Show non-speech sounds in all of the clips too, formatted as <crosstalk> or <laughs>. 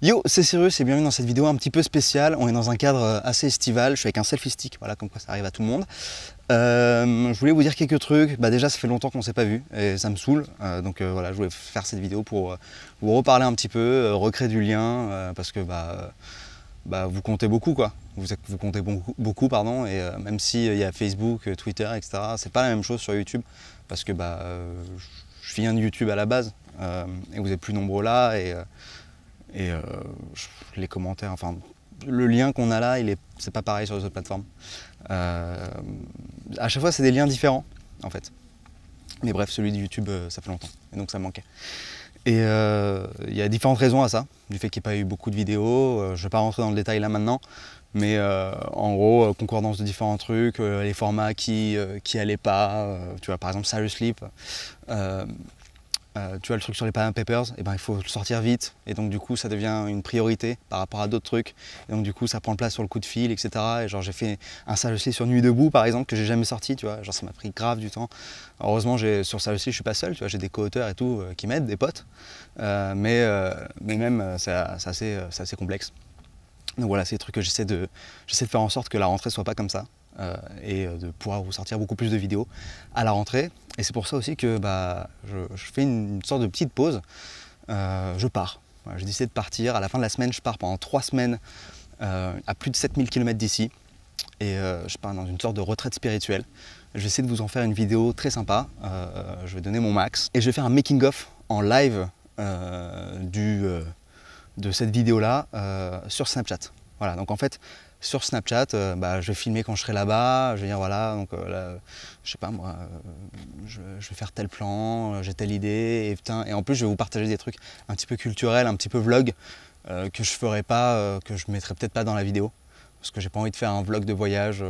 Yo, c'est Cyrus et bienvenue dans cette vidéo un petit peu spéciale. On est dans un cadre euh, assez estival, je suis avec un selfie stick, voilà, comme quoi ça arrive à tout le monde. Euh, je voulais vous dire quelques trucs. Bah déjà, ça fait longtemps qu'on s'est pas vu et ça me saoule. Euh, donc voilà, je voulais faire cette vidéo pour vous reparler un petit peu, recréer du lien, parce que bah, bah, vous comptez beaucoup quoi. Vous, vous comptez beaucoup, beaucoup pardon. Et même s'il y a Facebook, Twitter, etc., c'est pas la même chose sur YouTube, parce que bah, je viens de YouTube à la base et vous êtes plus nombreux là et et euh, les commentaires, enfin, le lien qu'on a là, il est, c'est pas pareil sur les autres plateformes. Euh, à chaque fois, c'est des liens différents, en fait. Mais bref, celui de YouTube, euh, ça fait longtemps, et donc ça manquait. Et il y a différentes raisons à ça, du fait qu'il n'y ait pas eu beaucoup de vidéos. je vais pas rentrer dans le détail là maintenant, mais en gros, concordance de différents trucs, les formats qui n'allaient pas. tu vois, par exemple, Cyrus Sleep. Euh, tu vois, le truc sur les Panama Papers, et eh ben, il faut le sortir vite. Et donc, du coup, ça devient une priorité par rapport à d'autres trucs. Et donc, du coup, ça prend place sur le coup de fil, etc. Et genre, j'ai fait un sale aussi sur Nuit debout, par exemple, que j'ai jamais sorti, tu vois. Genre, ça m'a pris grave du temps. Heureusement, sur ça aussi, je suis pas seul, tu vois. J'ai des co-auteurs et tout euh, qui m'aident, des potes. Euh, mais, mais même, c'est assez, complexe. Donc voilà, c'est des trucs que j'essaie de, de faire en sorte que la rentrée soit pas comme ça. Euh, et euh, de pouvoir vous sortir beaucoup plus de vidéos à la rentrée. Et c'est pour ça aussi que bah, je, fais une, sorte de petite pause. Euh, je pars. J'ai décidé de partir. À la fin de la semaine, je pars pendant trois semaines à plus de 7000 km d'ici. Et je pars dans une sorte de retraite spirituelle. Je vais essayer de vous en faire une vidéo très sympa. je vais donner mon max. Et je vais faire un making-of en live du, de cette vidéo-là sur Snapchat. Voilà, donc en fait, sur Snapchat, euh, bah, je vais filmer quand je serai là-bas, je vais dire voilà, donc euh, je sais pas moi, euh, je, je, vais faire tel plan, j'ai telle idée, et putain, et en plus je vais vous partager des trucs un petit peu culturels, un petit peu vlog, que je ferai pas, que je mettrai peut-être pas dans la vidéo, parce que j'ai pas envie de faire un vlog de voyage,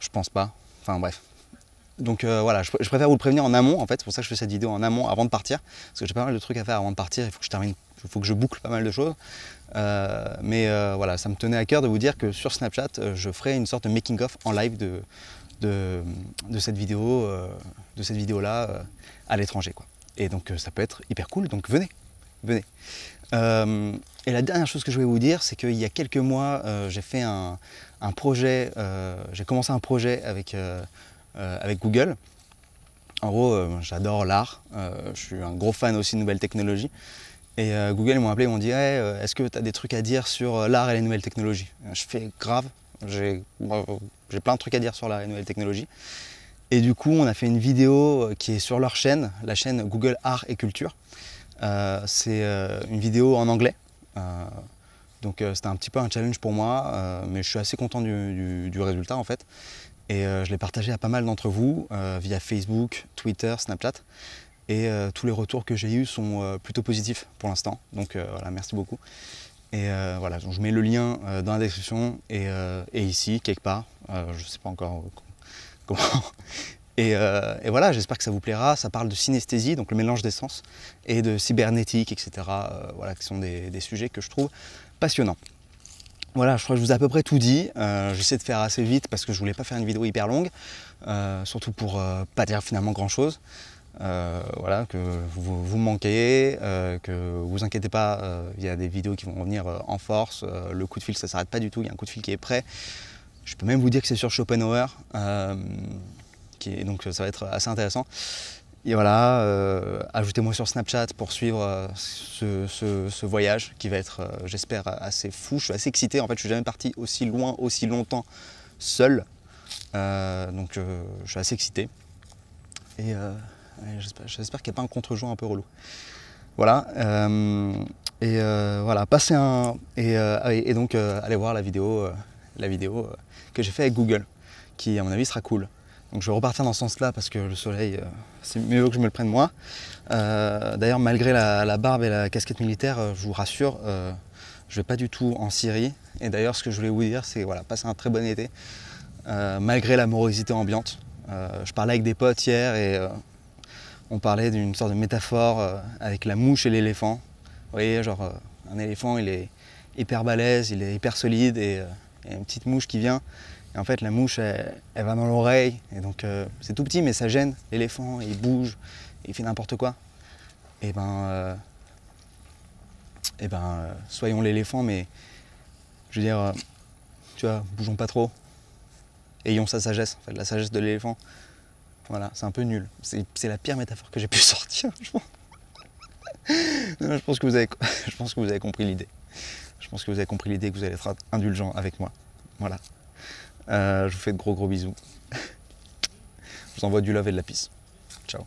je pense pas, enfin bref. Donc euh, voilà, je, préfère vous le prévenir en amont, en fait, c'est pour ça que je fais cette vidéo en amont avant de partir, parce que j'ai pas mal de trucs à faire avant de partir, il faut que je termine, il faut que je boucle pas mal de choses. Euh, mais euh, voilà, ça me tenait à cœur de vous dire que sur Snapchat, je ferai une sorte de making-of en live de, de, cette vidéo, de cette vidéo-là à l'étranger. quoi. Et donc ça peut être hyper cool, donc venez, venez. et la dernière chose que je voulais vous dire, c'est qu'il y a quelques mois, j'ai fait un, un projet, j'ai commencé un projet avec euh, avec Google. En gros, euh, j'adore l'art, euh, je suis un gros fan aussi de nouvelles technologies. Et Google, ils m'ont appelé, ils m'ont dit Est-ce que tu as des trucs à dire sur l'art et les nouvelles technologies Je fais grave, j'ai plein de trucs à dire sur l'art et les nouvelles technologies. Et du coup, on a fait une vidéo qui est sur leur chaîne, la chaîne Google Art et Culture. c'est une vidéo en anglais. donc c'était un petit peu un challenge pour moi, mais je suis assez content du résultat en fait. Et euh, je l'ai partagé à pas mal d'entre vous euh, via Facebook, Twitter, Snapchat. Et euh, tous les retours que j'ai eus sont plutôt positifs pour l'instant. Donc voilà, merci beaucoup. Et voilà, donc je mets le lien dans la description et, ici, quelque part. je ne sais pas encore comment. <laughs> et, voilà, j'espère que ça vous plaira. Ça parle de synesthésie, donc le mélange des sens, et de cybernétique, etc. voilà, qui sont des sujets que je trouve passionnants. Voilà, je crois que je vous ai à peu près tout dit. Euh, j'essaie de faire assez vite parce que je voulais pas faire une vidéo hyper longue, euh, surtout pour ne euh, pas dire finalement grand chose. voilà, que vous, manquez, que vous inquiétez pas, il y a des vidéos qui vont revenir en force, le coup de fil ça s'arrête pas du tout, il y a un coup de fil qui est prêt. Je peux même vous dire que c'est sur Schopenhauer, qui donc ça va être assez intéressant. Et voilà, euh, ajoutez-moi sur Snapchat pour suivre euh, ce, voyage qui va être, euh, j'espère, assez fou. Je suis assez excité. En fait, je suis jamais parti aussi loin, aussi longtemps seul. donc, je suis assez excité. Et j'espère qu'il n'y a pas un contre-joint un peu relou. Voilà. et voilà, passez un. Et, donc, allez voir la vidéo, la vidéo que j'ai fait avec Google, qui, à mon avis, sera cool. Donc je vais repartir dans ce sens-là parce que le soleil, euh, c'est mieux que je me le prenne moi. Euh, d'ailleurs, malgré la, barbe et la casquette militaire, euh, je vous rassure, je ne vais pas du tout en Syrie. Et d'ailleurs, ce que je voulais vous dire, c'est voilà, passez un très bon été, malgré la morosité ambiante. je parlais avec des potes hier et on parlait d'une sorte de métaphore avec la mouche et l'éléphant. Vous voyez, genre, un éléphant, il est hyper balèze, il est hyper solide et, et une petite mouche qui vient en fait, la mouche, elle, va dans l'oreille. Et donc, euh, c'est tout petit, mais ça gêne. L'éléphant, il bouge, il fait n'importe quoi. Et eh ben, et euh, eh ben, euh, soyons l'éléphant, mais je veux dire, tu vois, bougeons pas trop. Ayons sa sagesse, en la sagesse de l'éléphant. Voilà, c'est un peu nul. C'est la pire métaphore que j'ai pu <laughs> sortir, je pense. je pense que vous avez, <laughs> je pense que vous avez compris l'idée. Je pense que vous avez compris l'idée que vous allez être indulgent avec moi. Voilà. Euh, je vous fais de gros gros bisous. <laughs> je vous envoie du lave et de la pisse. Ciao.